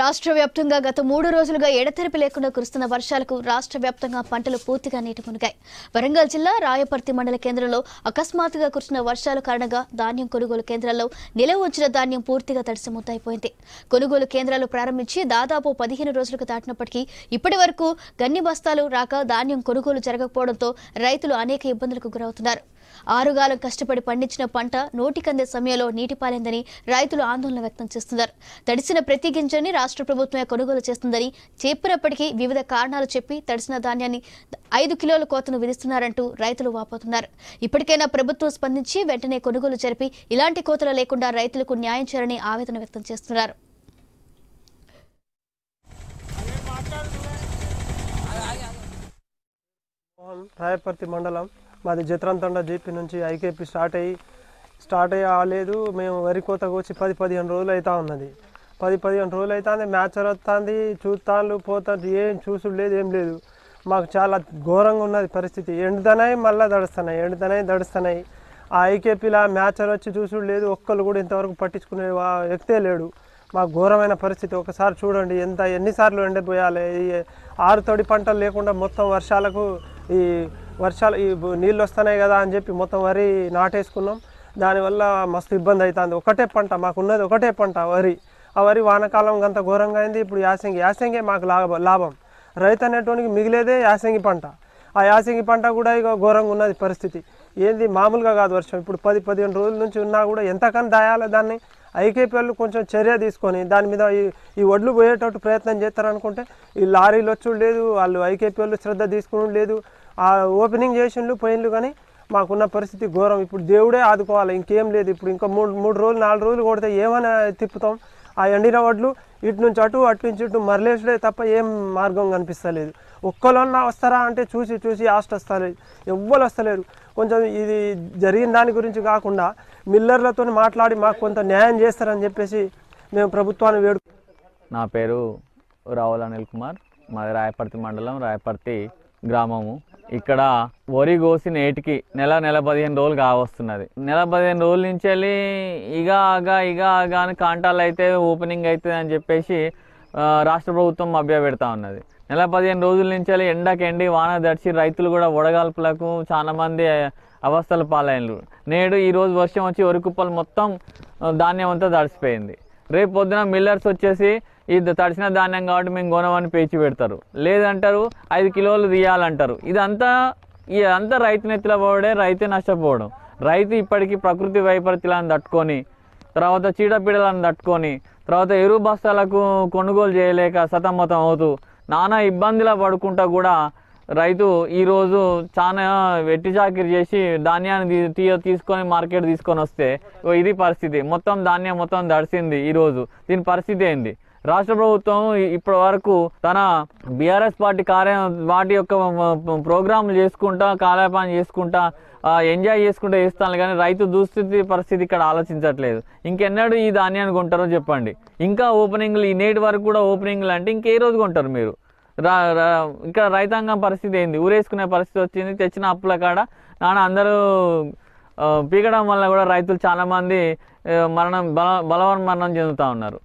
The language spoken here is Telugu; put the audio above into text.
రాష్ట్ర వ్యాప్తంగా గత మూడు రోజులుగా ఎడతెరిపి లేకుండా కురుస్తున్న వర్షాలకు రాష్ట్ర వ్యాప్తంగా పంటలు పూర్తిగా నీటి మునిగాయి వరంగల్ జిల్లా రాయపర్తి మండల కేంద్రంలో అకస్మాత్తుగా కురిసిన వర్షాల కారణంగా ధాన్యం కొనుగోలు కేంద్రాల్లో నిలవ ఉంచిన ధాన్యం పూర్తిగా తడిసి కొనుగోలు కేంద్రాలు ప్రారంభించి దాదాపు పదిహేను రోజులకు దాటినప్పటికీ ఇప్పటి వరకు గన్ని బస్తాలు రాక ధాన్యం కొనుగోలు జరగకపోవడంతో రైతులు అనేక ఇబ్బందులకు గురవుతున్నారు ఆరుగాలం కష్టపడి పండించిన పంట నోటికందే సమయంలో నీటి నీటిపాలైందని రైతులు ఆందోళన వ్యక్తం చేస్తున్నారు తడిసిన ప్రతి గింజని రాష్ట్ర ప్రభుత్వమే కొనుగోలు చేస్తుందని చెప్పినప్పటికీ వివిధ కారణాలు చెప్పి తడిసిన ధాన్యాన్ని ఐదు కిలోల కోతను విధిస్తున్నారంటూ రైతులు వాపోతున్నారు ఇప్పటికైనా ప్రభుత్వం స్పందించి వెంటనే కొనుగోలు జరిపి ఇలాంటి కోతలు లేకుండా రైతులకు న్యాయం చేయాలని ఆవేదన వ్యక్తం చేస్తున్నారు రాయపర్తి మండలం మాది జత్రంతండ జేపీ నుంచి ఐకేపీ స్టార్ట్ అయ్యి స్టార్ట్ అయ్యి అవ్వలేదు మేము వరి కోతకు వచ్చి పది పదిహేను రోజులు అవుతా ఉన్నది పది పదిహేను రోజులు అవుతుంది మ్యాచ్ వస్తుంది చూస్తాను పోతాను ఏం చూసుడు లేదు ఏం లేదు మాకు చాలా ఘోరంగా ఉన్నది పరిస్థితి ఎండుదనాయి మళ్ళీ దడుస్తున్నాయి ఎండుదనాయి దడుస్తున్నాయి ఆ ఐకేపీలా మ్యాచ్ వచ్చి చూసుడు లేదు ఒక్కరు కూడా ఇంతవరకు పట్టించుకునే వ్యక్తే లేడు మాకు ఘోరమైన పరిస్థితి ఒకసారి చూడండి ఎంత ఎన్నిసార్లు ఎండిపోయాలి ఈ తడి పంటలు లేకుండా మొత్తం వర్షాలకు ఈ వర్షాలు ఈ నీళ్ళు వస్తున్నాయి కదా అని చెప్పి మొత్తం వరి నాటేసుకున్నాం దానివల్ల మస్తు ఇబ్బంది అవుతుంది ఒకటే పంట మాకున్నది ఒకటే పంట వరి ఆ వరి వానకాలం అంత ఘోరంగా అయింది ఇప్పుడు యాసంగి యాసంగే మాకు లాభ లాభం రైతు అనేటోనికి మిగిలేదే యాసంగి పంట ఆ యాసంగి పంట కూడా ఇక ఘోరంగా ఉన్నది పరిస్థితి ఏంది మామూలుగా కాదు వర్షం ఇప్పుడు పది పదిహేను రోజుల నుంచి ఉన్నా కూడా ఎంతకని దాయాలి దాన్ని ఐకేపీఎల్ కొంచెం చర్య తీసుకొని దాని మీద ఈ ఈ వడ్లు పోయేటట్టు ప్రయత్నం చేస్తారనుకుంటే ఈ లారీలు వచ్చుడు లేదు వాళ్ళు ఐకేపీఎల్ శ్రద్ధ తీసుకుని లేదు ఆ ఓపెనింగ్ చేసిండ్లు పోయిండ్లు కానీ మాకున్న పరిస్థితి ఘోరం ఇప్పుడు దేవుడే ఆదుకోవాలి ఇంకేం లేదు ఇప్పుడు ఇంకా మూడు మూడు రోజులు నాలుగు రోజులు కొడితే ఏమైనా తిప్పుతాం ఆ ఎండిన వడ్లు ఇటు నుంచి అటు అటు నుంచి ఇటు మరలేసుడే తప్ప ఏం మార్గం కనిపిస్తలేదు ఒక్కలోన్నా వస్తారా అంటే చూసి చూసి ఆస్ట్ వస్తలేదు ఎవ్వరు వస్తలేరు కొంచెం ఇది జరిగిన దాని గురించి కాకుండా మిల్లర్లతో మాట్లాడి మాకు కొంత న్యాయం చేస్తారని చెప్పేసి మేము ప్రభుత్వాన్ని వేడు నా పేరు రావుల అనిల్ కుమార్ మాది రాయపర్తి మండలం రాయపర్తి గ్రామము ఇక్కడ వరి కోసి నేటికి నెల నెల పదిహేను రోజులు కావస్తున్నది నెల పదిహేను రోజుల నుంచి వెళ్ళి ఇగ ఆగా ఇగ ఆగా అని కాంటాలు అయితే ఓపెనింగ్ అవుతుంది అని చెప్పేసి రాష్ట్ర ప్రభుత్వం మభ్య పెడతా ఉన్నది నెల పదిహేను రోజుల నుంచి వెళ్ళి ఎండి వాన దడిచి రైతులు కూడా వడగాల్పులకు చాలామంది అవస్థల పాలైనలు నేడు ఈరోజు వర్షం వచ్చి వరి కుప్పలు మొత్తం ధాన్యం అంతా దడిచిపోయింది రేపు పొద్దున మిల్లర్స్ వచ్చేసి ఇది తడిసిన ధాన్యం కాబట్టి మేము కొనమని పేచి పెడతారు లేదంటారు ఐదు కిలోలు తీయాలంటారు ఇదంతా ఇదంతా రైతు నెత్తిలో పోవడే రైతే నష్టపోవడం రైతు ఇప్పటికీ ప్రకృతి వైపరీత్యాలను తట్టుకొని తర్వాత చీడపీడలను తట్టుకొని తర్వాత ఎరువు బస్తాలకు కొనుగోలు చేయలేక సతమతం అవుతూ నానా ఇబ్బందులు పడుకుంటా కూడా రైతు ఈరోజు చాలా వెట్టి చాకిరి చేసి ధాన్యాన్ని తీ తీసుకొని మార్కెట్ తీసుకొని వస్తే ఇది పరిస్థితి మొత్తం ధాన్యం మొత్తం దడిసింది ఈరోజు దీని పరిస్థితి ఏంది రాష్ట్ర ప్రభుత్వం ఇప్పటి వరకు తన బీఆర్ఎస్ పార్టీ కార్య వాటి యొక్క ప్రోగ్రాంలు చేసుకుంటా కాలేపాన్ని చేసుకుంటా ఎంజాయ్ చేసుకుంటూ ఇస్తాను కానీ రైతు దుస్థితి పరిస్థితి ఇక్కడ ఆలోచించట్లేదు ఇంకెన్నడు ఈ ధాన్యాన్ని కొంటారో చెప్పండి ఇంకా ఓపెనింగ్లు ఈ నేటి వరకు కూడా ఓపెనింగ్లు అంటే ఇంకే రోజు కొంటారు మీరు రా ఇంకా రైతాంగం పరిస్థితి ఏంది ఊరేసుకునే పరిస్థితి వచ్చింది తెచ్చిన అప్పుల కాడ నాన్న అందరూ పీకడం వల్ల కూడా రైతులు చాలామంది మరణం బల బలవన్ మరణం చెందుతూ ఉన్నారు